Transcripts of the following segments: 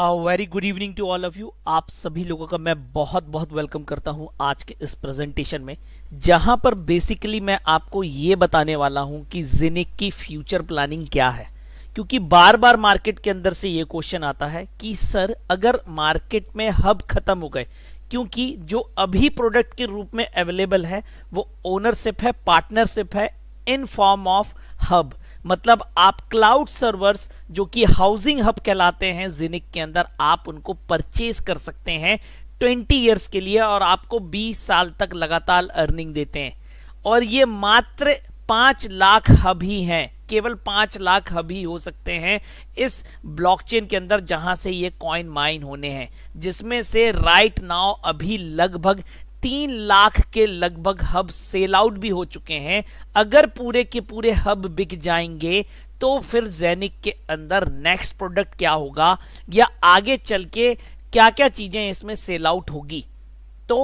very good evening to all of you आप सभी लोगों का मैं बहुत बहुत वेलकम करता हूं आज के इस प्रेजेंटेशन में जहां पर बेसिकली मैं आपको ये बताने वाला हूं कि जिनिक की फ्यूचर प्लानिंग क्या है क्योंकि बार बार मार्केट के अंदर से ये क्वेश्चन आता है कि सर अगर मार्केट में हब खत्म हो गए क्योंकि जो अभी प्रोडक्ट के रूप में अवेलेबल है वो ओनरशिप है पार्टनरशिप है इन फॉर्म ऑफ हब मतलब आप क्लाउड सर्वर्स जो कि हाउसिंग हब कहलाते हैं जिनिक के अंदर आप उनको परचेज कर सकते हैं 20 इयर्स के लिए और आपको 20 साल तक लगातार अर्निंग देते हैं और ये मात्र पांच लाख हब ही हैं केवल पांच लाख हब ही हो सकते हैं इस ब्लॉकचेन के अंदर जहां से ये कॉइन माइन होने हैं जिसमें से राइट नाउ अभी लगभग तीन लाख के लगभग हब सेल आउट भी हो चुके हैं अगर पूरे के पूरे हब बिक जाएंगे तो फिर जैनिक के अंदर नेक्स्ट प्रोडक्ट क्या होगा या आगे चल के क्या क्या चीज़ें इसमें सेल आउट होगी तो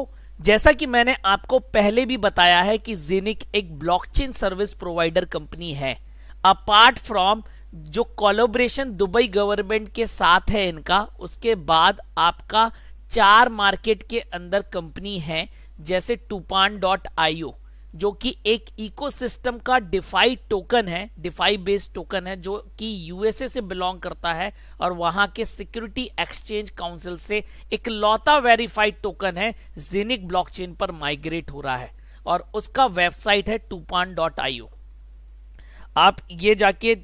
जैसा कि मैंने आपको पहले भी बताया है कि जेनिक एक ब्लॉकचेन सर्विस प्रोवाइडर कंपनी है अपार्ट फ्रॉम जो कोलोब्रेशन दुबई गवर्नमेंट के साथ है इनका उसके बाद आपका चार मार्केट के अंदर कंपनी है जैसे टूपान डॉट आईओ जो कि एक इकोसिस्टम का डिफाई टोकन है डिफाई बेस्ड टोकन है जो कि यूएसए से बिलोंग करता है और वहां के सिक्योरिटी एक्सचेंज काउंसिल से एक लौता वेरीफाइड टोकन है जेनिक ब्लॉकचेन पर माइग्रेट हो रहा है और उसका वेबसाइट है टूपान डॉट आईओ आप ये जाके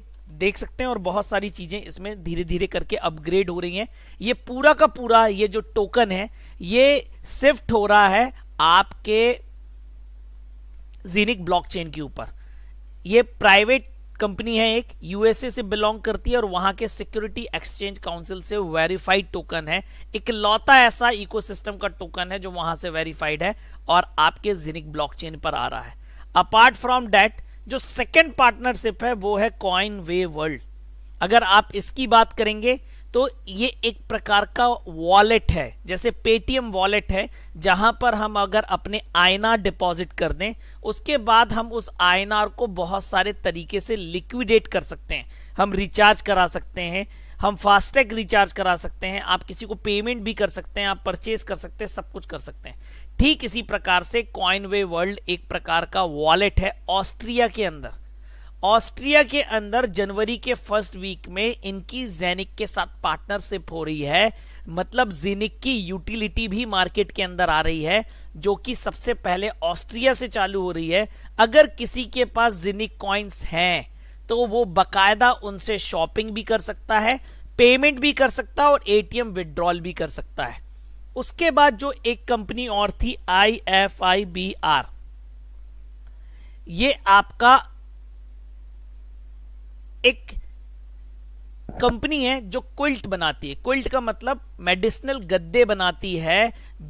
देख सकते हैं और बहुत सारी चीज़ें इसमें धीरे धीरे करके अपग्रेड हो रही हैं ये पूरा का पूरा ये जो टोकन है ये शिफ्ट हो रहा है आपके जीनिक ब्लॉकचेन के ऊपर ये प्राइवेट कंपनी है एक यूएसए से बिलोंग करती है और वहां के सिक्योरिटी एक्सचेंज काउंसिल से वेरीफाइड टोकन है इकलौता ऐसा इकोसिस्टम का टोकन है जो वहां से वेरीफाइड है और आपके जीनिक ब्लॉकचेन पर आ रहा है अपार्ट फ्रॉम डेट जो सेकेंड पार्टनरशिप है वो है कॉइन वे वर्ल्ड अगर आप इसकी बात करेंगे तो ये एक प्रकार का वॉलेट है जैसे पेटीएम वॉलेट है जहां पर हम अगर अपने आयनार डिपॉजिट कर दें उसके बाद हम उस आयनार को बहुत सारे तरीके से लिक्विडेट कर सकते हैं हम रिचार्ज करा सकते हैं हम फास्टैग रिचार्ज करा सकते हैं आप किसी को पेमेंट भी कर सकते हैं आप परचेज कर सकते हैं सब कुछ कर सकते हैं ठीक इसी प्रकार से कॉइनवे वर्ल्ड एक प्रकार का वॉलेट है ऑस्ट्रिया के अंदर ऑस्ट्रिया के अंदर जनवरी के फर्स्ट वीक में इनकी जेनिक के साथ पार्टनरशिप हो रही है मतलब जीनिक की यूटिलिटी भी मार्केट के अंदर आ रही है जो कि सबसे पहले ऑस्ट्रिया से चालू हो रही है अगर किसी के पास जीनिक कॉइन्स हैं तो वो बकायदा उनसे शॉपिंग भी कर सकता है पेमेंट भी कर सकता है और एटीएम विड्रॉल भी कर सकता है उसके बाद जो एक कंपनी और थी I F I B R ये आपका एक कंपनी है जो क्विल्ट बनाती है क्विल्ट का मतलब मेडिसिनल गद्दे बनाती है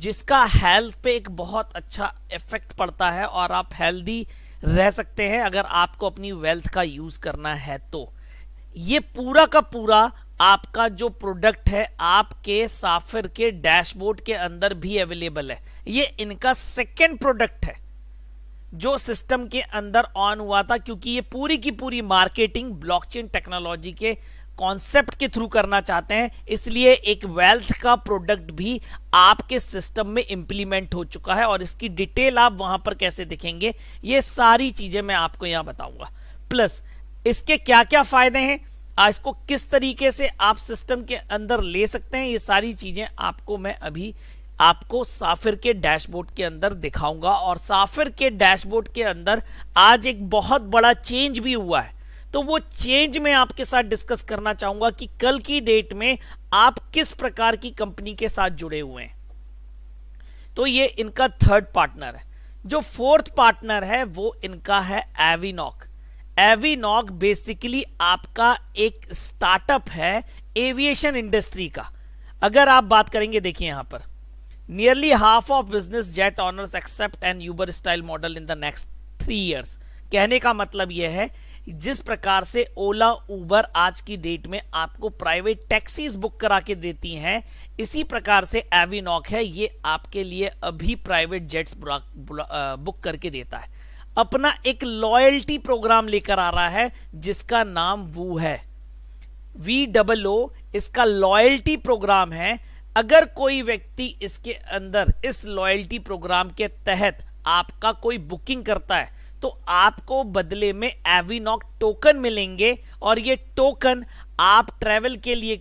जिसका हेल्थ पे एक बहुत अच्छा इफेक्ट पड़ता है और आप हेल्दी रह सकते हैं अगर आपको अपनी वेल्थ का यूज करना है तो ये पूरा का पूरा आपका जो प्रोडक्ट है आपके साफिर के डैशबोर्ड के अंदर भी अवेलेबल है ये इनका सेकेंड प्रोडक्ट है जो सिस्टम के अंदर ऑन हुआ था क्योंकि ये पूरी की पूरी मार्केटिंग ब्लॉकचेन टेक्नोलॉजी के कॉन्सेप्ट के थ्रू करना चाहते हैं इसलिए एक वेल्थ का प्रोडक्ट भी आपके सिस्टम में इंप्लीमेंट हो चुका है और इसकी डिटेल आप वहां पर कैसे दिखेंगे ये सारी चीजें मैं आपको यहां बताऊंगा प्लस इसके क्या क्या फायदे हैं इसको किस तरीके से आप सिस्टम के अंदर ले सकते हैं ये सारी चीजें आपको मैं अभी आपको साफिर के डैशबोर्ड के अंदर दिखाऊंगा और साफिर के डैशबोर्ड के अंदर आज एक बहुत बड़ा चेंज भी हुआ है तो वो चेंज मैं आपके साथ डिस्कस करना चाहूंगा कि कल की डेट में आप किस प्रकार की कंपनी के साथ जुड़े हुए हैं तो ये इनका थर्ड पार्टनर है जो फोर्थ पार्टनर है वो इनका है एविनॉक एवीनॉक बेसिकली आपका एक स्टार्टअप है एविएशन इंडस्ट्री का अगर आप बात करेंगे देखिए यहां पर nearly half of business jet owners accept and Uber style model in the next three years कहने का मतलब यह है जिस प्रकार से ओला उबर आज की डेट में आपको प्राइवेट टैक्सीज बुक करा के देती हैं इसी प्रकार से एविनॉक है ये आपके लिए अभी प्राइवेट जेट्स बुक करके देता है अपना एक लॉयल्टी प्रोग्राम लेकर आ रहा है जिसका नाम वू है वी डबल ओ इसका लॉयल्टी प्रोग्राम है अगर कोई व्यक्ति इसके अंदर इस लॉयल्टी प्रोग्राम के तहत आपका कोई बुकिंग करता है तो आपको बदले में एविनॉक टोकन मिलेंगे और ये टोकन आप ट्रेवल के लिए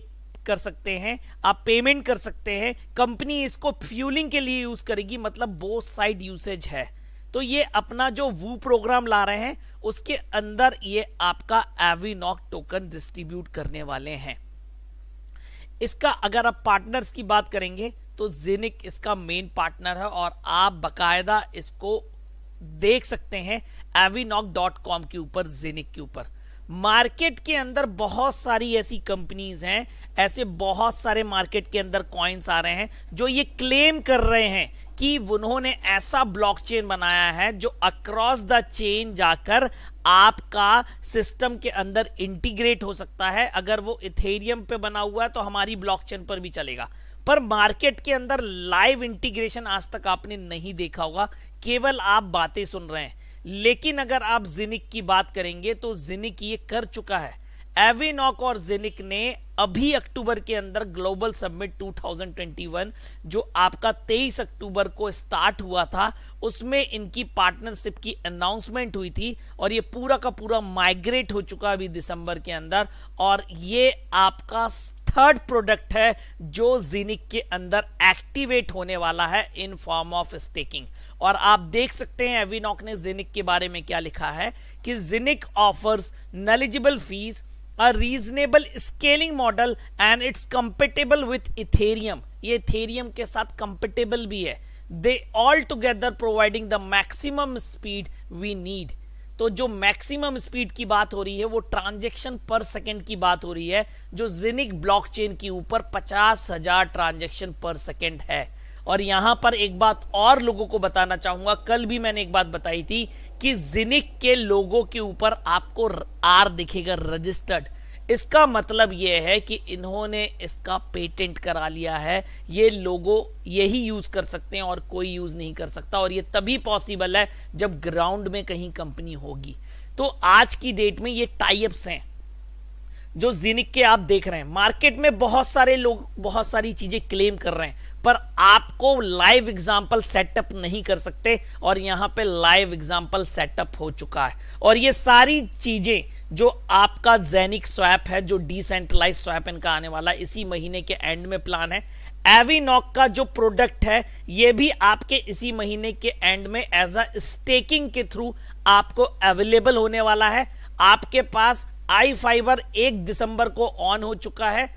कर सकते हैं आप पेमेंट कर सकते हैं कंपनी इसको फ्यूलिंग के लिए यूज करेगी मतलब बोथ साइड यूसेज है तो ये अपना जो वू प्रोग्राम ला रहे हैं उसके अंदर ये आपका एवीनॉक टोकन डिस्ट्रीब्यूट करने वाले हैं इसका अगर आप पार्टनर्स की बात करेंगे तो जेनिक इसका मेन पार्टनर है और आप बकायदा इसको देख सकते हैं एवीनॉक डॉट कॉम के ऊपर जेनिक के ऊपर मार्केट के अंदर बहुत सारी ऐसी कंपनीज हैं ऐसे बहुत सारे मार्केट के अंदर कॉइन्स आ रहे हैं जो ये क्लेम कर रहे हैं कि उन्होंने ऐसा ब्लॉकचेन बनाया है जो अक्रॉस द चेन जाकर आपका सिस्टम के अंदर इंटीग्रेट हो सकता है अगर वो इथेरियम पे बना हुआ है तो हमारी ब्लॉकचेन पर भी चलेगा पर मार्केट के अंदर लाइव इंटीग्रेशन आज तक आपने नहीं देखा होगा केवल आप बातें सुन रहे हैं लेकिन अगर आप जिनिक की बात करेंगे तो जिनिक ये कर चुका है एविनॉक और जेनिक ने अभी अक्टूबर के अंदर ग्लोबल सबमिट 2021 जो आपका 23 अक्टूबर को स्टार्ट हुआ था उसमें इनकी पार्टनरशिप की अनाउंसमेंट हुई थी और ये पूरा का पूरा माइग्रेट हो चुका अभी दिसंबर के अंदर और ये आपका थर्ड प्रोडक्ट है जो जीनिक के अंदर एक्टिवेट होने वाला है इन फॉर्म ऑफ स्टेकिंग और आप देख सकते हैं एविनॉक ने जीनिक के बारे में क्या लिखा है कि Genic offers negligible fees a reasonable scaling model and it's compatible with Ethereum ये इथेरियम के साथ कंपेटेबल भी है they all together providing the maximum speed we need तो जो मैक्सिमम स्पीड की बात हो रही है वो ट्रांजेक्शन पर सेकेंड की बात हो रही है जो जिनिक ब्लॉक चेन के ऊपर पचास हजार ट्रांजेक्शन पर सेकेंड है और यहां पर एक बात और लोगों को बताना चाहूंगा कल भी मैंने एक बात बताई थी कि जिनिक के लोगों के ऊपर आपको आर दिखेगा रजिस्टर्ड इसका मतलब यह है कि इन्होंने इसका पेटेंट करा लिया है ये लोगों यही यूज़ कर सकते हैं और कोई यूज़ नहीं कर सकता और ये तभी पॉसिबल है जब ग्राउंड में कहीं कंपनी होगी तो आज की डेट में ये टाइप्स हैं जो जिनिक के आप देख रहे हैं मार्केट में बहुत सारे लोग बहुत सारी चीज़ें क्लेम कर रहे हैं पर आपको लाइव एग्जाम्पल सेटअप नहीं कर सकते और यहां पे लाइव एग्जाम्पल सेटअप हो चुका है और ये सारी चीजें जो आपका जैनिक स्वैप है जो डिसेंट्रलाइज स्वैप इनका आने वाला इसी महीने के एंड में प्लान है एविनॉक का जो प्रोडक्ट है ये भी आपके इसी महीने के एंड में एज अ स्टेकिंग के थ्रू आपको अवेलेबल होने वाला है आपके पास आई फाइबर एक दिसंबर को ऑन हो चुका है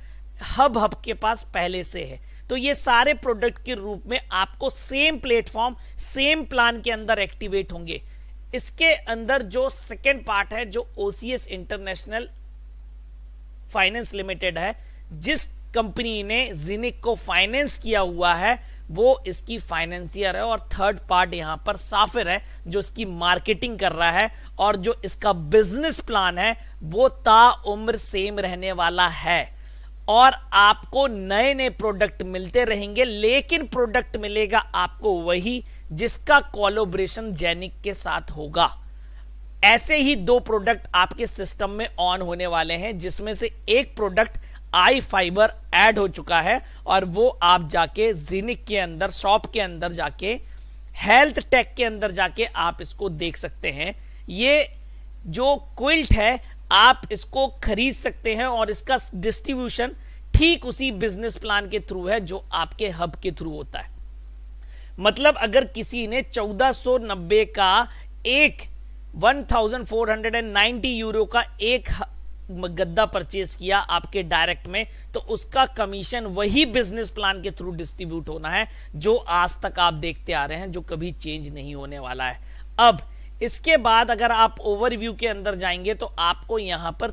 हब हब के पास पहले से है तो ये सारे प्रोडक्ट के रूप में आपको सेम प्लेटफॉर्म सेम प्लान के अंदर एक्टिवेट होंगे इसके अंदर जो सेकेंड पार्ट है जो ओसीएस इंटरनेशनल फाइनेंस लिमिटेड है जिस कंपनी ने जिनिक को फाइनेंस किया हुआ है वो इसकी फाइनेंसियर है और थर्ड पार्ट यहां पर साफिर है जो इसकी मार्केटिंग कर रहा है और जो इसका बिजनेस प्लान है वो ता उम्र सेम रहने वाला है और आपको नए नए प्रोडक्ट मिलते रहेंगे लेकिन प्रोडक्ट मिलेगा आपको वही जिसका कोलोब्रेशन जैनिक के साथ होगा ऐसे ही दो प्रोडक्ट आपके सिस्टम में ऑन होने वाले हैं जिसमें से एक प्रोडक्ट आई फाइबर ऐड हो चुका है और वो आप जाके जीनिक के अंदर शॉप के अंदर जाके हेल्थ टेक के अंदर जाके आप इसको देख सकते हैं ये जो क्विल्ट है आप इसको खरीद सकते हैं और इसका डिस्ट्रीब्यूशन ठीक उसी बिजनेस प्लान के थ्रू है जो आपके हब के थ्रू होता है मतलब अगर किसी ने 1490 का एक 1490 यूरो का एक गद्दा परचेज किया आपके डायरेक्ट में तो उसका कमीशन वही बिजनेस प्लान के थ्रू डिस्ट्रीब्यूट होना है जो आज तक आप देखते आ रहे हैं जो कभी चेंज नहीं होने वाला है अब इसके बाद अगर आप ओवरव्यू के अंदर जाएंगे तो आपको यहां पर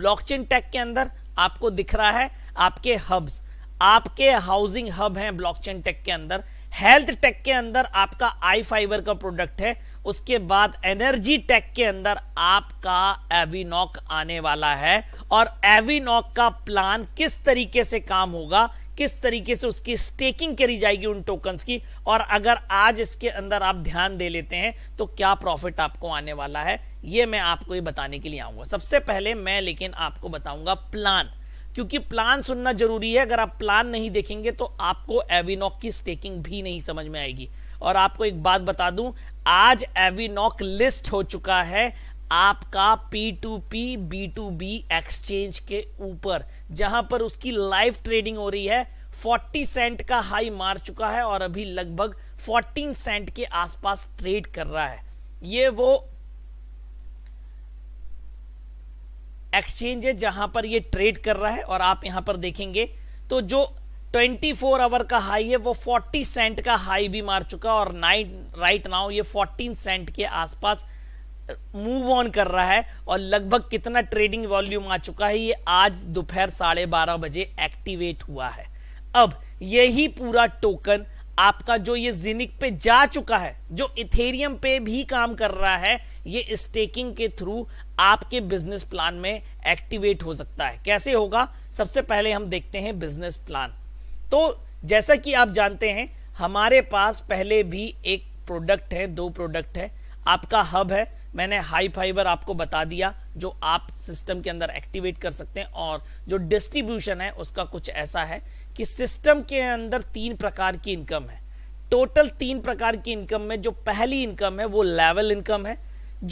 ब्लॉकचेन टेक के अंदर आपको दिख रहा है आपके हब्स आपके हाउसिंग हब हैं ब्लॉकचेन टेक के अंदर हेल्थ टेक के अंदर आपका आई फाइबर का प्रोडक्ट है उसके बाद एनर्जी टेक के अंदर आपका एविनॉक आने वाला है और एविनॉक का प्लान किस तरीके से काम होगा किस तरीके से उसकी स्टेकिंग करी जाएगी उन टोकन्स की और अगर आज इसके अंदर आप ध्यान दे लेते हैं तो क्या प्रॉफिट आपको आने वाला है ये मैं आपको ये बताने के लिए आऊंगा सबसे पहले मैं लेकिन आपको बताऊंगा प्लान क्योंकि प्लान सुनना जरूरी है अगर आप प्लान नहीं देखेंगे तो आपको एविनॉक की स्टेकिंग भी नहीं समझ में आएगी और आपको एक बात बता दूं आज एविनॉक लिस्ट हो चुका है आपका P two P B two B exchange के ऊपर जहां पर उसकी लाइव ट्रेडिंग हो रही है 40 सेंट का हाई मार चुका है और अभी लगभग 14 सेंट के आसपास ट्रेड कर रहा है ये वो एक्सचेंज है जहां पर ये ट्रेड कर रहा है और आप यहां पर देखेंगे तो जो 24 आवर का हाई है वो 40 सेंट का हाई भी मार चुका है और नाइट राइट नाउ ये 14 सेंट के आसपास मूव ऑन कर रहा है और लगभग कितना ट्रेडिंग वॉल्यूम आ चुका है ये आज दोपहर साढ़े बारह बजे एक्टिवेट हुआ है अब यही पूरा टोकन आपका जो ये जिनिक पे जा चुका है जो इथेरियम पे भी काम कर रहा है ये स्टेकिंग के थ्रू आपके बिजनेस प्लान में एक्टिवेट हो सकता है कैसे होगा सबसे पहले हम देखते हैं बिजनेस प्लान तो जैसा कि आप जानते हैं हमारे पास पहले भी एक प्रोडक्ट है दो प्रोडक्ट है आपका हब है मैंने हाई फाइबर आपको बता दिया जो आप सिस्टम के अंदर एक्टिवेट कर सकते हैं और जो डिस्ट्रीब्यूशन है उसका कुछ ऐसा है कि सिस्टम के अंदर तीन प्रकार की इनकम है टोटल तीन प्रकार की इनकम में जो पहली इनकम है वो लेवल इनकम है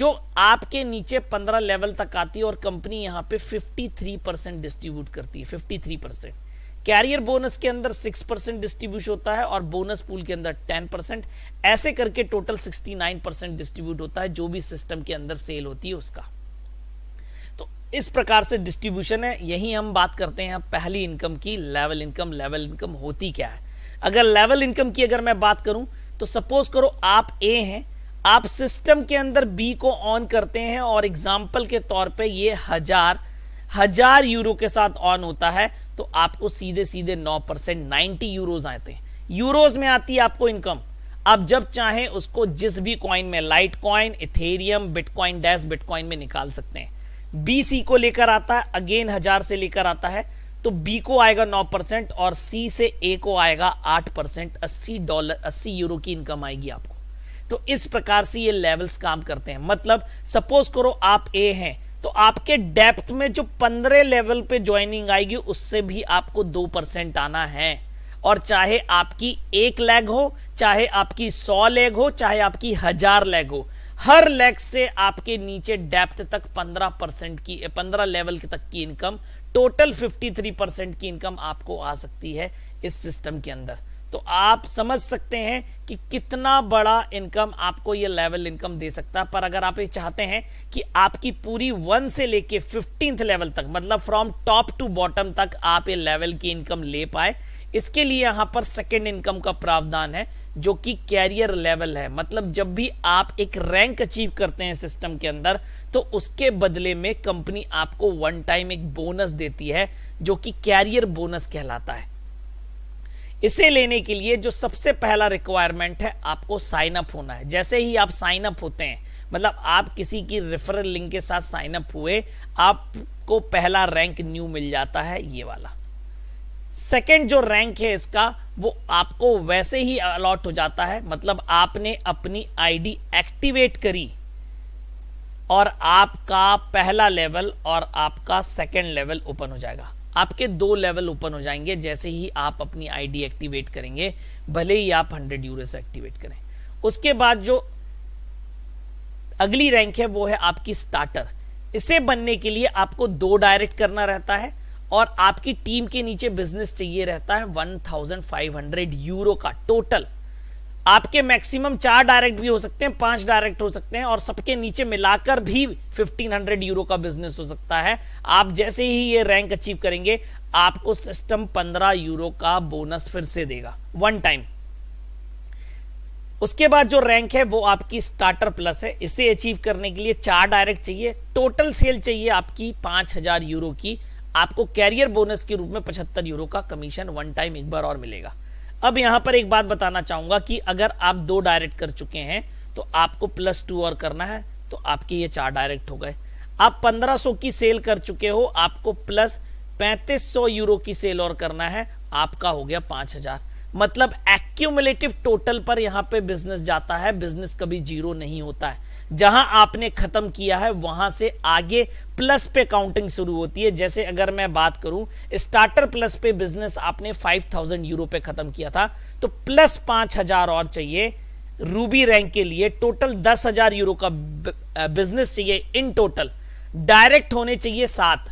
जो आपके नीचे पंद्रह लेवल तक आती है और कंपनी यहाँ पे फिफ्टी परसेंट डिस्ट्रीब्यूट करती है फिफ्टी परसेंट कैरियर बोनस के अंदर सिक्स परसेंट डिस्ट्रीब्यूट होता है और बोनस पूल के अंदर टेन परसेंट ऐसे करके total sixty nine percent distribute होता है जो भी सिस्टम के अंदर सेल होती है उसका तो इस प्रकार से डिस्ट्रीब्यूशन है यही हम बात करते हैं पहली इनकम की लेवल इनकम लेवल इनकम होती क्या है अगर लेवल इनकम की अगर मैं बात करूं तो सपोज करो आप ए हैं आप सिस्टम के अंदर बी को ऑन करते हैं और एग्जाम्पल के तौर पर यह हजार हजार यूरो के साथ ऑन होता है तो आपको सीधे सीधे नौ परसेंट नाइनटी यूरोज आते हैं यूरोज में आती है आपको इनकम आप जब चाहे उसको जिस भी कॉइन में Litecoin Ethereum bitcoin Dash bitcoin में निकाल सकते हैं बी सी को लेकर आता है अगेन हजार से लेकर आता है तो बी को आएगा नौ परसेंट और सी से ए को आएगा आठ परसेंट अस्सी डॉलर अस्सी यूरो की इनकम आएगी आपको तो इस प्रकार से ये लेवल्स काम करते हैं मतलब सपोज करो आप ए हैं तो आपके डेप्थ में जो पंद्रह लेवल पे ज्वाइनिंग आएगी उससे भी आपको दो परसेंट आना है और चाहे आपकी एक लेग हो चाहे आपकी सौ लेग हो चाहे आपकी हजार लेग हो हर लेग से आपके नीचे डेप्थ तक पंद्रह परसेंट की पंद्रह लेवल तक की income total fifty three percent की इनकम आपको आ सकती है इस सिस्टम के अंदर तो आप समझ सकते हैं कि कितना बड़ा इनकम आपको ये लेवल इनकम दे सकता है पर अगर आप ये चाहते हैं कि आपकी पूरी वन से लेके फिफ्टींथ लेवल तक मतलब फ्रॉम टॉप टू बॉटम तक आप ये लेवल की इनकम ले पाए इसके लिए यहां पर सेकेंड इनकम का प्रावधान है जो कि कैरियर लेवल है मतलब जब भी आप एक रैंक अचीव करते हैं सिस्टम के अंदर तो उसके बदले में कंपनी आपको वन टाइम एक बोनस देती है जो कि कैरियर बोनस कहलाता है इसे लेने के लिए जो सबसे पहला रिक्वायरमेंट है आपको साइन अप होना है जैसे ही आप साइन अप होते हैं मतलब आप किसी की रेफरल लिंक के साथ साइन अप हुए आपको पहला रैंक न्यू मिल जाता है ये वाला सेकंड जो रैंक है इसका वो आपको वैसे ही अलॉट हो जाता है मतलब आपने अपनी आईडी एक्टिवेट करी और आपका पहला लेवल और आपका सेकंड लेवल ओपन हो जाएगा आपके दो लेवल ओपन हो जाएंगे जैसे ही आप अपनी आईडी एक्टिवेट करेंगे भले ही आप 100 यूरो से एक्टिवेट करें उसके बाद जो अगली रैंक है वो है आपकी स्टार्टर इसे बनने के लिए आपको दो डायरेक्ट करना रहता है और आपकी टीम के नीचे बिजनेस चाहिए रहता है 1500 यूरो का टोटल आपके मैक्सिमम चार डायरेक्ट भी हो सकते हैं पांच डायरेक्ट हो सकते हैं और सबके नीचे मिलाकर भी 1500 यूरो का बिजनेस हो सकता है आप जैसे ही ये रैंक अचीव करेंगे आपको सिस्टम 15 यूरो का बोनस फिर से देगा वन टाइम उसके बाद जो रैंक है वो आपकी स्टार्टर प्लस है इसे अचीव करने के लिए चार डायरेक्ट चाहिए टोटल सेल चाहिए आपकी पांच हजार यूरो की आपको कैरियर बोनस के रूप में पचहत्तर यूरो का कमीशन वन टाइम एक बार और मिलेगा अब यहां पर एक बात बताना चाहूंगा कि अगर आप दो डायरेक्ट कर चुके हैं तो आपको प्लस टू और करना है तो आपके ये चार डायरेक्ट हो गए आप 1500 की सेल कर चुके हो आपको प्लस 3500 यूरो की सेल और करना है आपका हो गया 5000 मतलब एक्यूमुलेटिव टोटल पर यहां पे बिजनेस जाता है बिजनेस कभी जीरो नहीं होता है जहां आपने खत्म किया है वहां से आगे प्लस पे काउंटिंग शुरू होती है जैसे अगर मैं बात करूं स्टार्टर प्लस पे बिजनेस आपने 5000 यूरो पे खत्म किया था तो प्लस 5000 और चाहिए रूबी रैंक के लिए टोटल 10000 यूरो का बिजनेस चाहिए इन टोटल डायरेक्ट होने चाहिए सात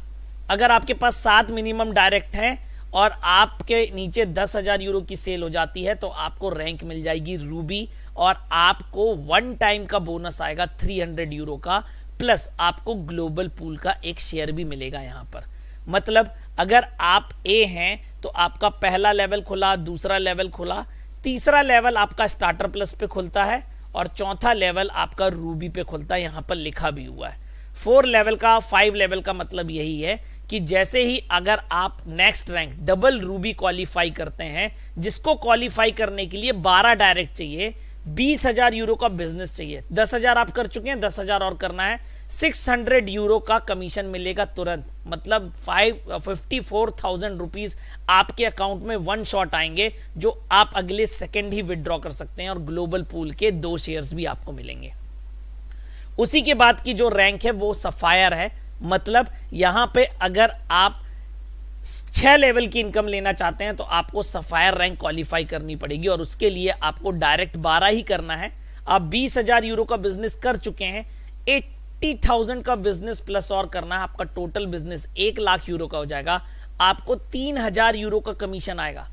अगर आपके पास सात मिनिमम डायरेक्ट हैं और आपके नीचे दस हजार यूरो की सेल हो जाती है तो आपको रैंक मिल जाएगी रूबी और आपको वन टाइम का बोनस आएगा 300 यूरो का प्लस आपको ग्लोबल पूल का एक शेयर भी मिलेगा यहाँ पर मतलब अगर आप ए हैं तो आपका पहला लेवल खुला दूसरा लेवल खुला तीसरा लेवल आपका स्टार्टर प्लस पे खुलता है और चौथा लेवल आपका रूबी पे खुलता है यहाँ पर लिखा भी हुआ है फोर लेवल का फाइव लेवल का मतलब यही है कि जैसे ही अगर आप next rank double ruby qualify करते हैं जिसको क्वालिफाई करने के लिए 12 डायरेक्ट चाहिए बीस हजार यूरो का बिजनेस चाहिए दस हजार आप कर चुके हैं दस हजार और करना है सिक्स हंड्रेड यूरो का कमीशन मिलेगा तुरंत मतलब five fifty four thousand rupees आपके अकाउंट में वन शॉट आएंगे जो आप अगले सेकेंड ही विदड्रॉ कर सकते हैं और ग्लोबल पूल के दो शेयर्स भी आपको मिलेंगे उसी के बाद की जो रैंक है वो सफायर है मतलब यहां पे अगर आप छह लेवल की इनकम लेना चाहते हैं तो आपको सफायर रैंक क्वालिफाई करनी पड़ेगी और उसके लिए आपको डायरेक्ट बारह ही करना है आप बीस हजार यूरो का बिजनेस कर चुके हैं एट्टी थाउजेंड का बिजनेस प्लस और करना है आपका टोटल बिजनेस एक लाख यूरो का हो जाएगा आपको तीन हजार यूरो का कमीशन आएगा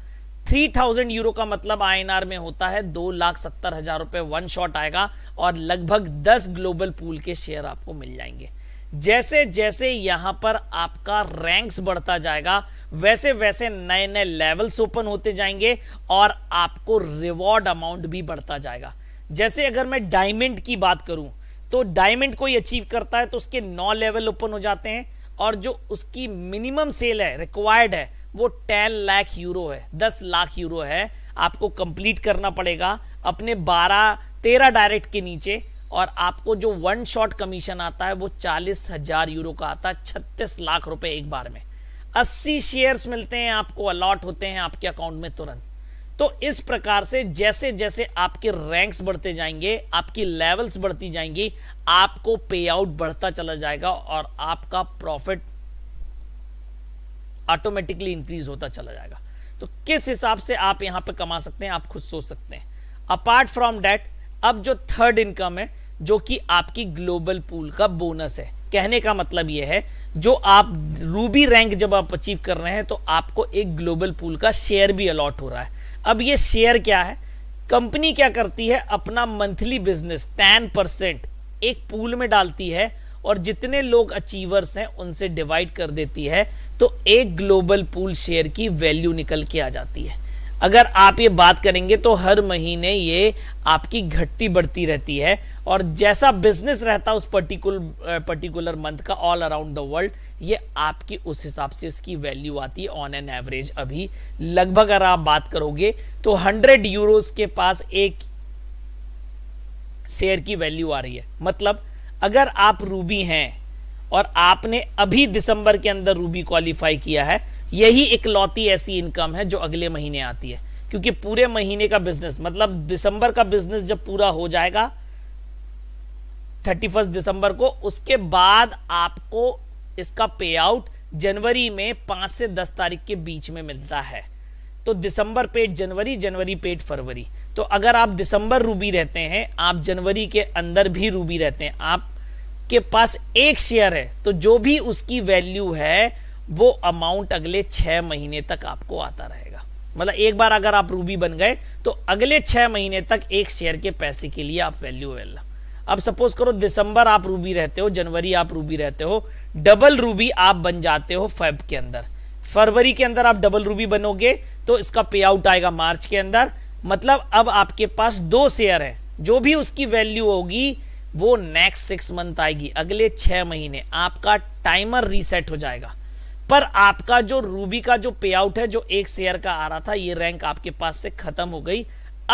थ्री थाउजेंड यूरो का मतलब आईएनआर में होता है दो लाख सत्तर हजार रुपए वन शॉट आएगा और लगभग दस ग्लोबल पूल के शेयर आपको मिल जाएंगे जैसे जैसे यहां पर आपका रैंक्स बढ़ता जाएगा वैसे वैसे नए नए लेवल्स ओपन होते जाएंगे और आपको रिवॉर्ड अमाउंट भी बढ़ता जाएगा जैसे अगर मैं डायमंड की बात करूं तो डायमंड कोई अचीव करता है तो उसके नौ लेवल ओपन हो जाते हैं और जो उसकी मिनिमम सेल है रिक्वायर्ड है वो टेन लाख यूरो है दस लाख यूरो है आपको कंप्लीट करना पड़ेगा अपने बारह तेरह डायरेक्ट के नीचे और आपको जो वन शॉट कमीशन आता है वो चालीस हजार यूरो का आता है छत्तीस लाख रुपए एक बार में अस्सी शेयर्स मिलते हैं आपको अलॉट होते हैं आपके अकाउंट में तुरंत तो इस प्रकार से जैसे जैसे आपके रैंक्स बढ़ते जाएंगे आपकी लेवल्स बढ़ती जाएंगी आपको पे आउट बढ़ता चला जाएगा और आपका प्रॉफिट ऑटोमेटिकली इंक्रीज होता चला जाएगा तो किस हिसाब से आप यहां पर कमा सकते हैं आप खुद सोच सकते हैं अपार्ट फ्रॉम डेट अब जो थर्ड इनकम है जो कि आपकी ग्लोबल पूल का बोनस है कहने का मतलब यह है जो आप रूबी रैंक जब आप अचीव कर रहे हैं तो आपको एक ग्लोबल पूल का शेयर भी अलॉट हो रहा है अब ये शेयर क्या है कंपनी क्या करती है अपना मंथली बिजनेस टेन परसेंट एक पूल में डालती है और जितने लोग अचीवर्स हैं उनसे डिवाइड कर देती है तो एक ग्लोबल पूल शेयर की वैल्यू निकल के आ जाती है अगर आप ये बात करेंगे तो हर महीने ये आपकी घटती बढ़ती रहती है और जैसा बिजनेस रहता है उस पर्टिकुलर पर्टिकुलर मंथ का ऑल अराउंड द वर्ल्ड ये आपकी उस हिसाब से उसकी वैल्यू आती है ऑन एन एवरेज अभी लगभग अगर आप बात करोगे तो हंड्रेड यूरो के पास एक शेयर की वैल्यू आ रही है मतलब अगर आप रूबी हैं और आपने अभी दिसंबर के अंदर रूबी क्वालिफाई किया है यही इकलौती ऐसी इनकम है जो अगले महीने आती है क्योंकि पूरे महीने का बिजनेस मतलब दिसंबर का बिजनेस जब पूरा हो जाएगा थर्टी फर्स्ट दिसंबर को उसके बाद आपको इसका पे आउट जनवरी में पांच से दस तारीख के बीच में मिलता है तो दिसंबर पेड जनवरी जनवरी पेड फरवरी तो अगर आप दिसंबर रूबी रहते हैं आप जनवरी के अंदर भी रूबी रहते हैं आपके पास एक शेयर है तो जो भी उसकी वैल्यू है वो अमाउंट अगले छः महीने तक आपको आता रहेगा मतलब एक बार अगर आप रूबी बन गए तो अगले छः महीने तक एक शेयर के पैसे के लिए आप वैल्यू वेल अब सपोज करो दिसंबर आप रूबी रहते हो जनवरी आप रूबी रहते हो डबल रूबी आप बन जाते हो फेब के अंदर फरवरी के अंदर आप डबल रूबी बनोगे तो इसका पे आउट आएगा मार्च के अंदर मतलब अब आपके पास दो शेयर हैं जो भी उसकी वैल्यू होगी वो नेक्स्ट सिक्स मंथ आएगी अगले छह महीने आपका टाइमर रीसेट हो जाएगा पर आपका जो रूबी का जो पे आउट है जो एक शेयर का आ रहा था ये रैंक आपके पास से खत्म हो गई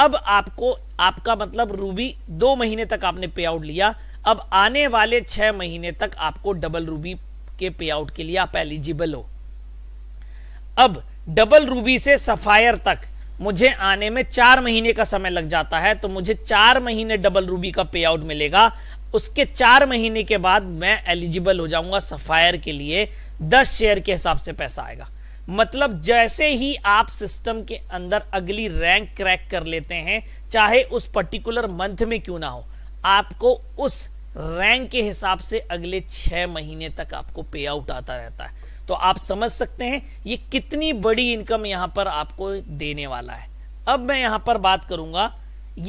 अब आपको आपका मतलब रूबी दो महीने तक आपने पे आउट लिया अब आने वाले छह महीने तक आपको डबल रूबी के पे आउट के लिए आप एलिजिबल हो अब डबल रूबी से सफायर तक मुझे आने में चार महीने का समय लग जाता है तो मुझे चार महीने डबल रूबी का पे आउट मिलेगा उसके चार महीने के बाद मैं एलिजिबल हो जाऊंगा सफायर के लिए दस शेयर के हिसाब से पैसा आएगा मतलब जैसे ही आप सिस्टम के अंदर अगली रैंक क्रैक कर लेते हैं चाहे उस पर्टिकुलर मंथ में क्यों ना हो आपको उस रैंक के हिसाब से अगले छह महीने तक आपको पे आउट आता रहता है तो आप समझ सकते हैं ये कितनी बड़ी इनकम यहां पर आपको देने वाला है अब मैं यहां पर बात करूंगा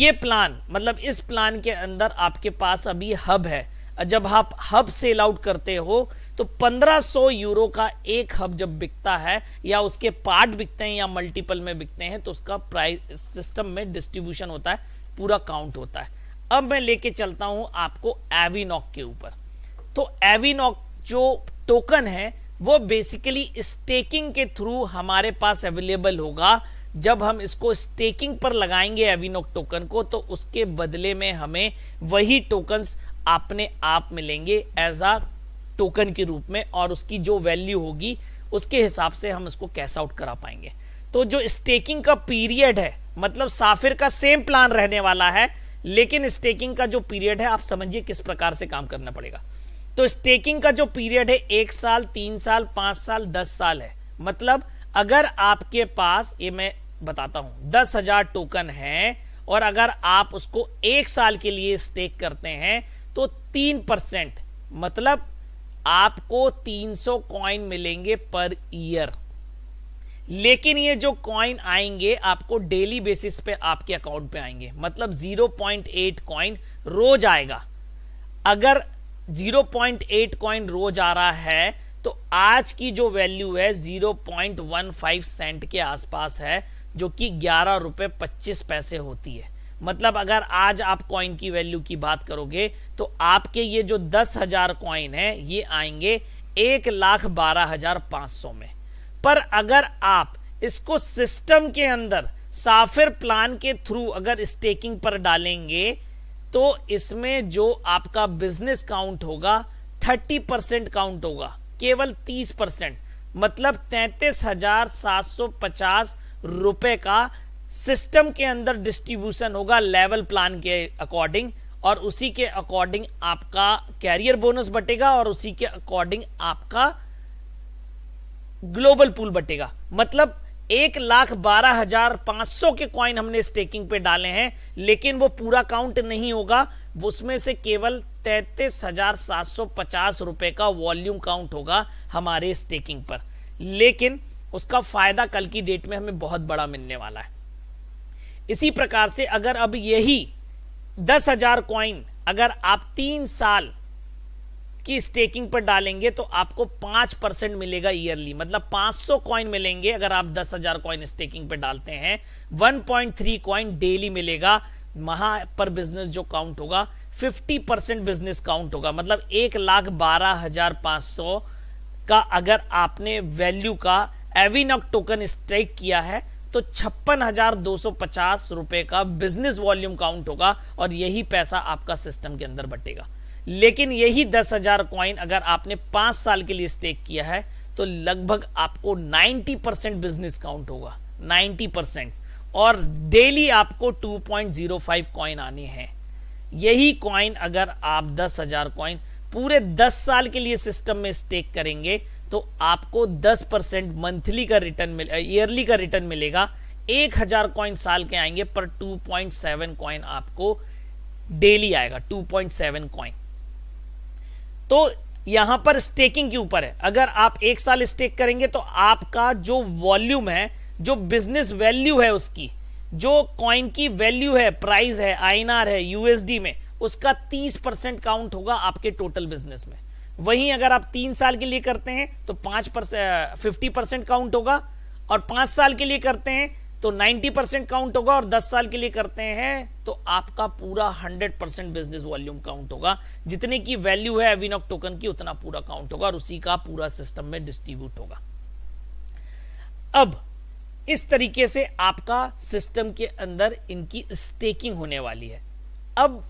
ये प्लान मतलब इस प्लान के अंदर आपके पास अभी हब है जब आप हब सेल आउट करते हो तो 1500 यूरो का एक हब जब बिकता है या उसके पार्ट बिकते हैं या मल्टीपल में बिकते हैं तो उसका प्राइस सिस्टम में डिस्ट्रीब्यूशन होता है पूरा काउंट होता है अब मैं लेके चलता हूं आपको एविनॉक के ऊपर तो एविनॉक जो टोकन है वो बेसिकली स्टेकिंग के थ्रू हमारे पास अवेलेबल होगा जब हम इसको स्टेकिंग पर लगाएंगे एविनोक टोकन को तो उसके बदले में हमें वही टोकन अपने आप मिलेंगे एज अ टोकन के रूप में और उसकी जो वैल्यू होगी उसके हिसाब से हम इसको कैश आउट करा पाएंगे तो जो स्टेकिंग का पीरियड है मतलब साफिर का सेम प्लान रहने वाला है लेकिन स्टेकिंग का जो पीरियड है आप समझिए किस प्रकार से काम करना पड़ेगा तो स्टेकिंग का जो पीरियड है एक साल तीन साल पांच साल दस साल है मतलब अगर आपके पास ये मैं बताता हूं दस हजार टोकन है और अगर आप उसको एक साल के लिए स्टेक करते हैं तो तीन परसेंट मतलब आपको 300 कॉइन मिलेंगे पर ईयर लेकिन ये जो कॉइन आएंगे आपको डेली बेसिस पे आपके अकाउंट पे आएंगे मतलब 0.8 कॉइन रोज आएगा अगर 0.8 कॉइन रोज आ रहा है तो आज की जो वैल्यू है 0.15 सेंट के आसपास है जो कि ग्यारह रुपए पच्चीस पैसे होती है मतलब अगर आज आप कॉइन की वैल्यू की बात करोगे तो आपके ये जो दस हजार कॉइन है ये आएंगे एक लाख बारह हजार पांच सौ में पर अगर आप इसको सिस्टम के अंदर साफिर प्लान के थ्रू अगर स्टेकिंग पर डालेंगे तो इसमें जो आपका बिजनेस काउंट होगा थर्टी परसेंट काउंट होगा केवल तीस परसेंट मतलब तैतीस हजार सात सौ पचास रुपए का सिस्टम के अंदर डिस्ट्रीब्यूशन होगा लेवल प्लान के अकॉर्डिंग और उसी के अकॉर्डिंग आपका कैरियर बोनस बटेगा और उसी के अकॉर्डिंग आपका ग्लोबल पूल बटेगा मतलब एक लाख बारह हजार पांच सौ के कॉइन हमने स्टेकिंग पे डाले हैं लेकिन वो पूरा काउंट नहीं होगा उसमें से केवल तैतीस हजार सात सौ पचास रुपए का वॉल्यूम काउंट होगा हमारे स्टेकिंग पर लेकिन उसका फायदा कल की डेट में हमें बहुत बड़ा मिलने वाला है इसी प्रकार से अगर अब यही दस हजार कॉइन अगर आप तीन साल की स्टेकिंग पर डालेंगे तो आपको पांच परसेंट मिलेगा ईयरली मतलब पांच सौ कॉइन मिलेंगे अगर आप दस हजार कॉइन स्टेकिंग पर डालते हैं one point three coin daily मिलेगा महा पर बिजनेस जो काउंट होगा फिफ्टी परसेंट बिजनेस काउंट होगा मतलब एक लाख बारह हजार पांच सौ का अगर आपने वैल्यू का एविनॉक टोकन स्टेक किया है तो छप्पन हजार दो सौ पचास रुपए का बिजनेस वॉल्यूम काउंट होगा और यही पैसा आपका सिस्टम के अंदर बटेगा लेकिन यही दस हजार कॉइन अगर आपने पांच साल के लिए स्टेक किया है तो लगभग आपको 90 परसेंट बिजनेस काउंट होगा 90 परसेंट और डेली आपको 2.05 कॉइन आने हैं यही कॉइन अगर आप दस हजार कॉइन पूरे दस साल के लिए सिस्टम में स्टेक करेंगे तो आपको 10 परसेंट मंथली का रिटर्न मिल ईयरली का रिटर्न मिलेगा एक हजार कॉइन साल के आएंगे पर 2.7 कॉइन आपको डेली आएगा 2.7 कॉइन तो यहां पर स्टेकिंग के ऊपर है अगर आप एक साल स्टेक करेंगे तो आपका जो वॉल्यूम है जो बिजनेस वैल्यू है उसकी जो कॉइन की वैल्यू है प्राइस है आईनआर है यूएसडी में उसका 30 परसेंट काउंट होगा आपके टोटल बिजनेस में वहीं अगर आप तीन साल के लिए करते हैं तो पांच परसेंट फिफ्टी परसेंट काउंट होगा और पांच साल के लिए करते हैं तो नाइन्टी परसेंट काउंट होगा और दस साल के लिए करते हैं तो आपका पूरा hundred percent business volume count होगा जितने की वैल्यू है एविनॉक टोकन की उतना पूरा काउंट होगा और उसी का पूरा सिस्टम में डिस्ट्रीब्यूट होगा अब इस तरीके से आपका सिस्टम के अंदर इनकी स्टेकिंग होने वाली है अब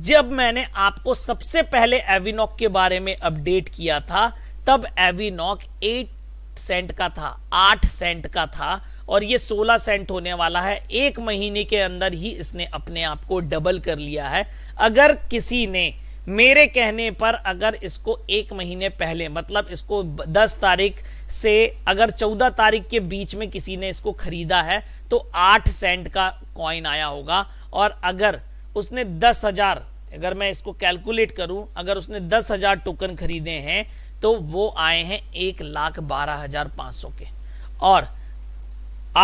जब मैंने आपको सबसे पहले एविनॉक के बारे में अपडेट किया था तब एविनॉक एट सेंट का था आठ सेंट का था और ये सोलह सेंट होने वाला है एक महीने के अंदर ही इसने अपने आप को डबल कर लिया है अगर किसी ने मेरे कहने पर अगर इसको एक महीने पहले मतलब इसको 10 तारीख से अगर 14 तारीख के बीच में किसी ने इसको खरीदा है तो 8 सेंट का कॉइन आया होगा और अगर उसने दस हजार अगर मैं इसको कैलकुलेट करूं अगर उसने दस हजार टोकन खरीदे हैं तो वो आए हैं एक लाख बारह हजार पांच सौ के और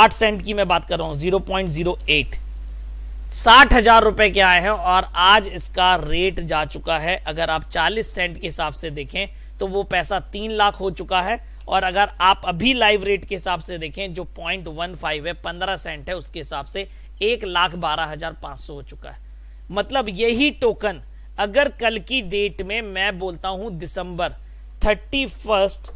आठ सेंट की मैं बात कर रहा हूं जीरो पॉइंट जीरो एट साठ हजार रुपए के आए हैं और आज इसका रेट जा चुका है अगर आप चालीस सेंट के हिसाब से देखें तो वो पैसा तीन लाख हो चुका है और अगर आप अभी लाइव रेट के हिसाब से देखें जो पॉइंट वन फाइव है पंद्रह सेंट है उसके हिसाब से एक लाख बारह हजार पांच सौ हो चुका है मतलब यही टोकन अगर कल की डेट में मैं बोलता हूं दिसंबर थर्टी फर्स्ट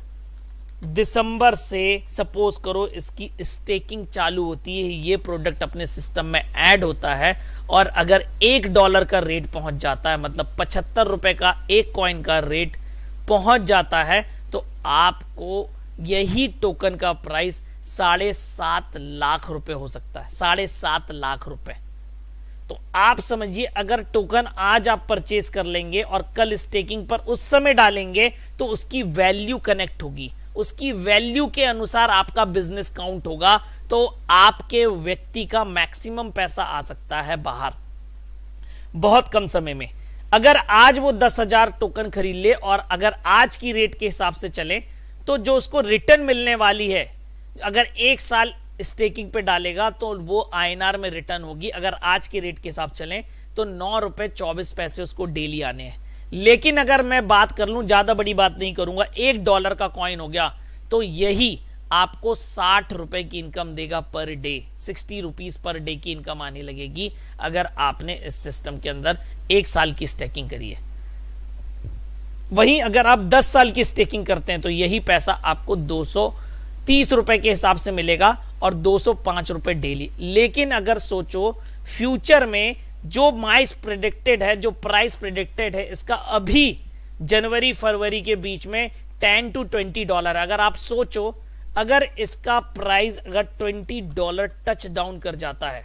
दिसंबर से सपोज करो इसकी स्टेकिंग चालू होती है ये प्रोडक्ट अपने सिस्टम में ऐड होता है और अगर एक डॉलर का रेट पहुंच जाता है मतलब पचहत्तर रुपए का एक कॉइन का रेट पहुंच जाता है तो आपको यही टोकन का प्राइस साढ़े सात लाख रुपए हो सकता है साढ़े सात लाख रुपए तो आप समझिए अगर टोकन आज आप परचेज कर लेंगे और कल स्टेकिंग पर उस समय डालेंगे तो उसकी वैल्यू कनेक्ट होगी उसकी वैल्यू के अनुसार आपका बिजनेस काउंट होगा तो आपके व्यक्ति का मैक्सिमम पैसा आ सकता है बाहर बहुत कम समय में अगर आज वो दस हजार टोकन खरीद ले और अगर आज की रेट के हिसाब से चले तो जो उसको रिटर्न मिलने वाली है अगर एक साल स्टेकिंग पे डालेगा तो वो आईएनआर में रिटर्न होगी अगर आज के रेट के हिसाब चलें तो नौ रुपए चौबीस पैसे उसको डेली आने हैं लेकिन अगर मैं बात कर लूं ज्यादा बड़ी बात नहीं करूंगा एक डॉलर का कॉइन हो गया तो यही आपको साठ रुपए की इनकम देगा per day sixty rupees per day की इनकम आने लगेगी अगर आपने इस सिस्टम के अंदर एक साल की स्टेकिंग करी है वहीं अगर आप 10 साल की स्टेकिंग करते हैं तो यही पैसा आपको दो सौ तीस रुपए के हिसाब से मिलेगा और दो सौ पांच रुपए डेली लेकिन अगर सोचो फ्यूचर में जो माइस प्रिडिक्टेड है जो प्राइस प्रिडिक्टेड है इसका अभी जनवरी फरवरी के बीच में टेन टू ट्वेंटी डॉलर अगर आप सोचो अगर इसका प्राइस अगर ट्वेंटी डॉलर टच डाउन कर जाता है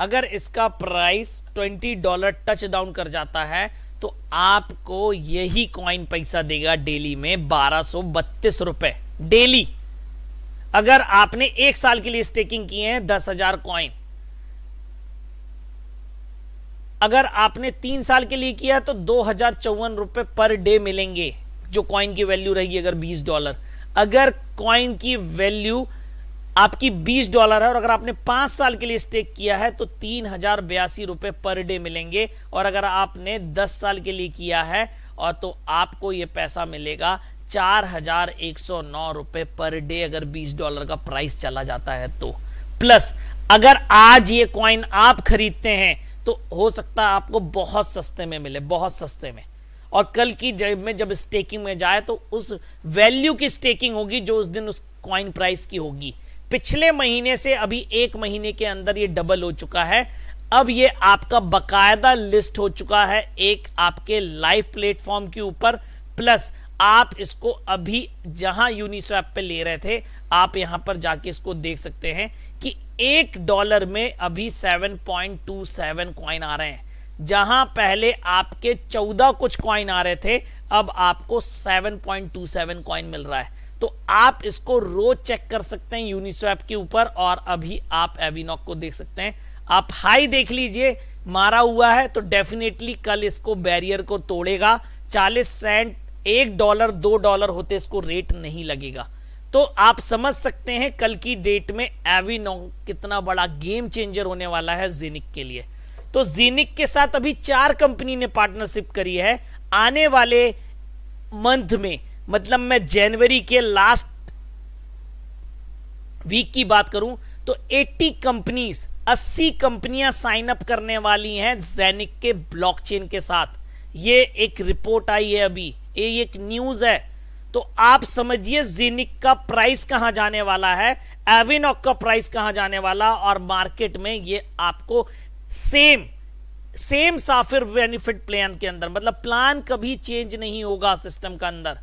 अगर इसका price twenty dollar touch down कर जाता है तो आपको यही कॉइन पैसा देगा डेली में बारह सो बत्तीस रुपए डेली अगर आपने एक साल के लिए स्टेकिंग किए हैं दस हजार कॉइन अगर आपने तीन साल के लिए किया तो दो हजार चौवन रुपए पर डे मिलेंगे जो कॉइन की वैल्यू रहेगी अगर बीस डॉलर अगर कॉइन की वैल्यू आपकी 20 डॉलर है और अगर आपने पांच साल के लिए स्टेक किया है तो तीन हजार बयासी रुपए पर डे मिलेंगे और अगर आपने 10 साल के लिए किया है और तो आपको यह पैसा मिलेगा चार हजार एक सौ नौ रुपए पर डे अगर 20 डॉलर का प्राइस चला जाता है तो प्लस अगर आज ये कॉइन आप खरीदते हैं तो हो सकता है आपको बहुत सस्ते में मिले बहुत सस्ते में और कल की जब में जब स्टेकिंग में जाए तो उस वैल्यू की स्टेकिंग होगी जो उस दिन उस कॉइन प्राइस की होगी पिछले महीने से अभी एक महीने के अंदर ये डबल हो चुका है अब ये आपका बकायदा लिस्ट हो चुका है एक आपके लाइव प्लेटफॉर्म के ऊपर प्लस आप इसको अभी जहां यूनिस्वैप पे ले रहे थे आप यहां पर जाके इसको देख सकते हैं कि एक डॉलर में अभी 7.27 कॉइन आ रहे हैं जहां पहले आपके 14 कुछ कॉइन आ रहे थे अब आपको 7.27 कॉइन मिल रहा है तो आप इसको रोज चेक कर सकते हैं यूनिस्वैप के ऊपर और अभी आप एविनॉक को देख सकते हैं आप हाई देख लीजिए मारा हुआ है तो डेफिनेटली कल इसको बैरियर को तोड़ेगा चालीस सेंट एक डॉलर दो डॉलर होते इसको रेट नहीं लगेगा तो आप समझ सकते हैं कल की डेट में एविनॉक कितना बड़ा गेम चेंजर होने वाला है जीनिक के लिए तो जीनिक के साथ अभी चार कंपनी ने पार्टनरशिप करी है आने वाले मंथ में मतलब मैं जनवरी के लास्ट वीक की बात करूं तो 80 कंपनीज 80 कंपनियां साइन अप करने वाली हैं जैनिक के ब्लॉकचेन के साथ ये एक रिपोर्ट आई है अभी ये एक न्यूज है तो आप समझिए जेनिक का प्राइस कहां जाने वाला है एविनॉक का प्राइस कहां जाने वाला और मार्केट में ये आपको same same sapphire benefit plan के अंदर मतलब प्लान कभी चेंज नहीं होगा सिस्टम का अंदर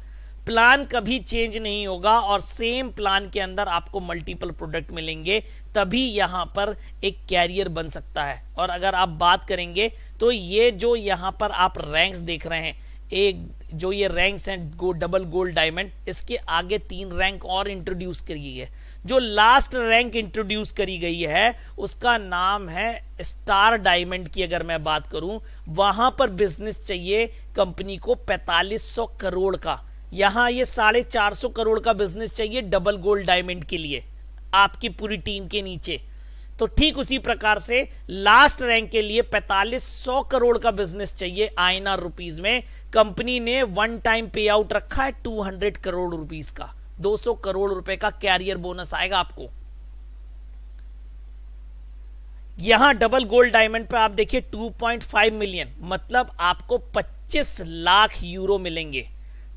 प्लान कभी चेंज नहीं होगा और सेम प्लान के अंदर आपको मल्टीपल प्रोडक्ट मिलेंगे तभी यहाँ पर एक कैरियर बन सकता है और अगर आप बात करेंगे तो ये जो यहाँ पर आप रैंक्स देख रहे हैं एक जो ये रैंक्स हैं गो डबल गोल्ड डायमंड इसके आगे तीन रैंक और इंट्रोड्यूस करी गई है जो लास्ट रैंक इंट्रोड्यूस करी गई है उसका नाम है स्टार डायमंड की अगर मैं बात करूं वहां पर बिजनेस चाहिए कंपनी को 4500 करोड़ का यहां ये साढ़े चार सौ करोड़ का बिजनेस चाहिए डबल गोल्ड डायमंड के लिए आपकी पूरी टीम के नीचे तो ठीक उसी प्रकार से लास्ट रैंक के लिए पैतालीस सौ करोड़ का बिजनेस चाहिए आईएनआर रुपीज में कंपनी ने वन टाइम पे आउट रखा है टू हंड्रेड करोड़ रुपीज का दो सौ करोड़ रुपए का कैरियर बोनस आएगा आपको यहां डबल गोल्ड डायमंड पे आप देखिए 2.5 मिलियन मतलब आपको 25 लाख यूरो मिलेंगे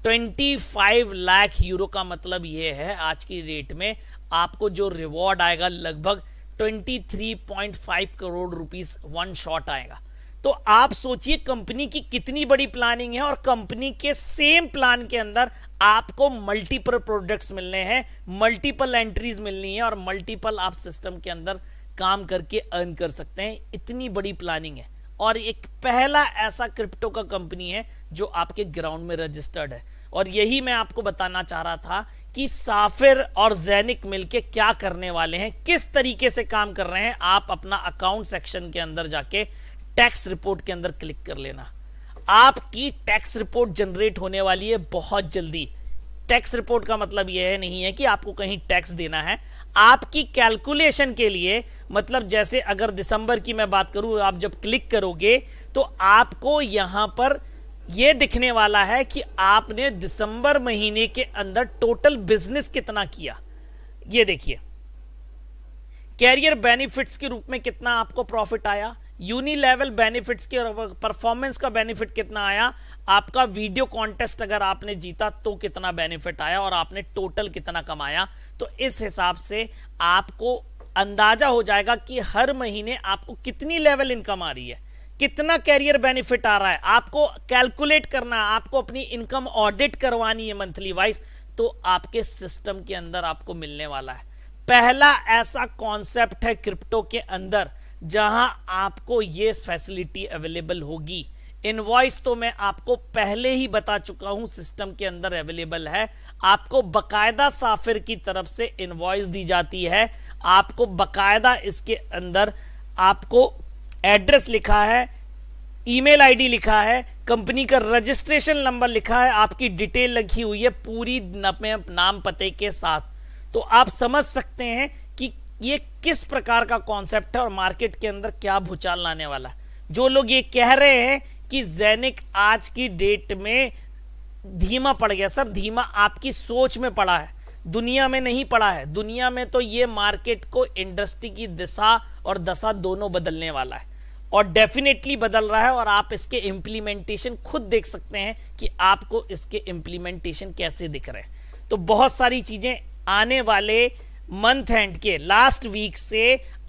ट्वेंटी फाइव लाख यूरो का मतलब यह है आज की रेट में आपको जो रिवॉर्ड आएगा लगभग twenty three point five crore rupees one shot आएगा तो आप सोचिए कंपनी की कितनी बड़ी प्लानिंग है और कंपनी के सेम प्लान के अंदर आपको मल्टीपल प्रोडक्ट्स मिलने हैं मल्टीपल एंट्रीज मिलनी है और मल्टीपल आप सिस्टम के अंदर काम करके अर्न कर सकते हैं इतनी बड़ी प्लानिंग है और एक पहला ऐसा क्रिप्टो का कंपनी है जो आपके ग्राउंड में रजिस्टर्ड है और यही मैं आपको बताना चाह रहा था कि साफिर और जैनिक मिलके क्या करने वाले हैं किस तरीके से काम कर रहे हैं आप अपना अकाउंट सेक्शन के अंदर जाके टैक्स रिपोर्ट के अंदर क्लिक कर लेना आपकी टैक्स रिपोर्ट जनरेट होने वाली है बहुत जल्दी टैक्स रिपोर्ट का मतलब यह नहीं है कि आपको कहीं टैक्स देना है आपकी कैलकुलेशन के लिए मतलब जैसे अगर दिसंबर की मैं बात करूं आप जब क्लिक करोगे तो आपको यहां पर यह दिखने वाला है कि आपने दिसंबर महीने के अंदर टोटल बिजनेस कितना किया ये देखिए कैरियर बेनिफिट्स के रूप में कितना आपको प्रॉफिट आया यूनी लेवल बेनिफिट्स के परफॉर्मेंस का बेनिफिट कितना आया आपका वीडियो कॉन्टेस्ट अगर आपने जीता तो कितना बेनिफिट आया और आपने टोटल कितना कमाया तो इस हिसाब से आपको अंदाजा हो जाएगा कि हर महीने आपको कितनी लेवल इनकम आ रही है कितना कैरियर बेनिफिट आ रहा है आपको कैलकुलेट करना आपको अपनी इनकम ऑडिट करवानी है मंथली वाइज तो आपके सिस्टम के अंदर आपको मिलने वाला है पहला ऐसा कॉन्सेप्ट है क्रिप्टो के अंदर जहां आपको ये फैसिलिटी अवेलेबल होगी इनवॉइस तो मैं आपको पहले ही बता चुका हूं सिस्टम के अंदर अवेलेबल है आपको बकायदा साफिर की तरफ से इनवॉइस दी जाती है आपको बकायदा इसके अंदर आपको एड्रेस लिखा है ईमेल आईडी लिखा है कंपनी का रजिस्ट्रेशन नंबर लिखा है आपकी डिटेल लिखी हुई है पूरी नाम पते के साथ तो आप समझ सकते हैं कि ये किस प्रकार का कॉन्सेप्ट है और मार्केट के अंदर क्या भूचाल लाने वाला है जो लोग ये कह रहे हैं कि जैनिक आज की डेट में धीमा पड़ गया सर धीमा आपकी सोच में पड़ा है दुनिया में नहीं पड़ा है दुनिया में तो ये मार्केट को इंडस्ट्री की दिशा और दशा दोनों बदलने वाला है और डेफिनेटली बदल रहा है और आप इसके इम्प्लीमेंटेशन खुद देख सकते हैं कि आपको इसके इम्प्लीमेंटेशन कैसे दिख रहे हैं तो बहुत सारी चीज़ें आने वाले मंथ एंड के लास्ट वीक से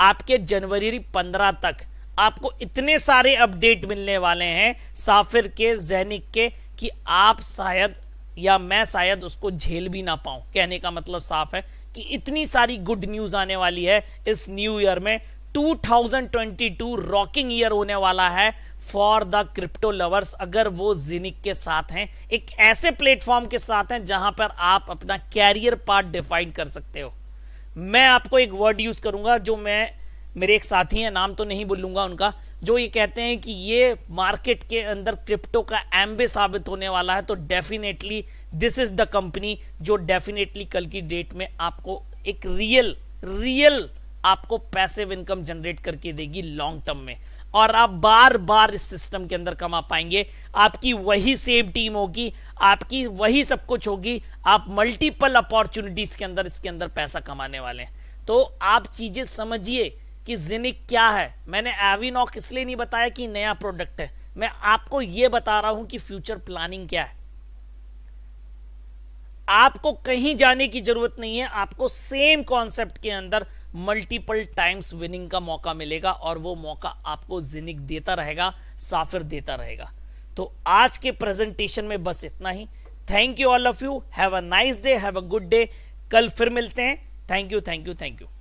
आपके जनवरी पंद्रह तक आपको इतने सारे अपडेट मिलने वाले हैं साफिर के जैनिक के कि आप शायद या मैं शायद उसको झेल भी ना पाऊं कहने का मतलब साफ है कि इतनी सारी गुड न्यूज आने वाली है इस न्यू ईयर में 2022 रॉकिंग ईयर होने वाला है फॉर द क्रिप्टो लवर्स अगर वो जिनिक के साथ हैं एक ऐसे प्लेटफॉर्म के साथ हैं जहां पर आप अपना कैरियर पार्ट डिफाइन कर सकते हो मैं आपको एक वर्ड यूज करूंगा जो मैं मेरे एक साथी हैं नाम तो नहीं बोलूंगा उनका जो ये कहते हैं कि ये मार्केट के अंदर क्रिप्टो का एम्बे साबित होने वाला है तो definitely this is the company जो डेफिनेटली कल की डेट में आपको एक रियल रियल आपको पैसिव इनकम जनरेट करके देगी लॉन्ग टर्म में और आप बार बार इस सिस्टम के अंदर कमा पाएंगे आपकी वही सेम टीम होगी आपकी वही सब कुछ होगी आप मल्टीपल अपॉर्चुनिटीज के अंदर इसके अंदर पैसा कमाने वाले हैं तो आप चीजें समझिए कि जिनिक क्या है मैंने एविनॉक इसलिए नहीं बताया कि नया प्रोडक्ट है मैं आपको यह बता रहा हूं कि फ्यूचर प्लानिंग क्या है आपको कहीं जाने की जरूरत नहीं है आपको सेम कॉन्सेप्ट के अंदर मल्टीपल टाइम्स विनिंग का मौका मिलेगा और वो मौका आपको जिनिक देता रहेगा साफिर देता रहेगा तो आज के प्रेजेंटेशन में बस इतना ही thank you all of you have a nice day have a good day कल फिर मिलते हैं thank you thank you thank you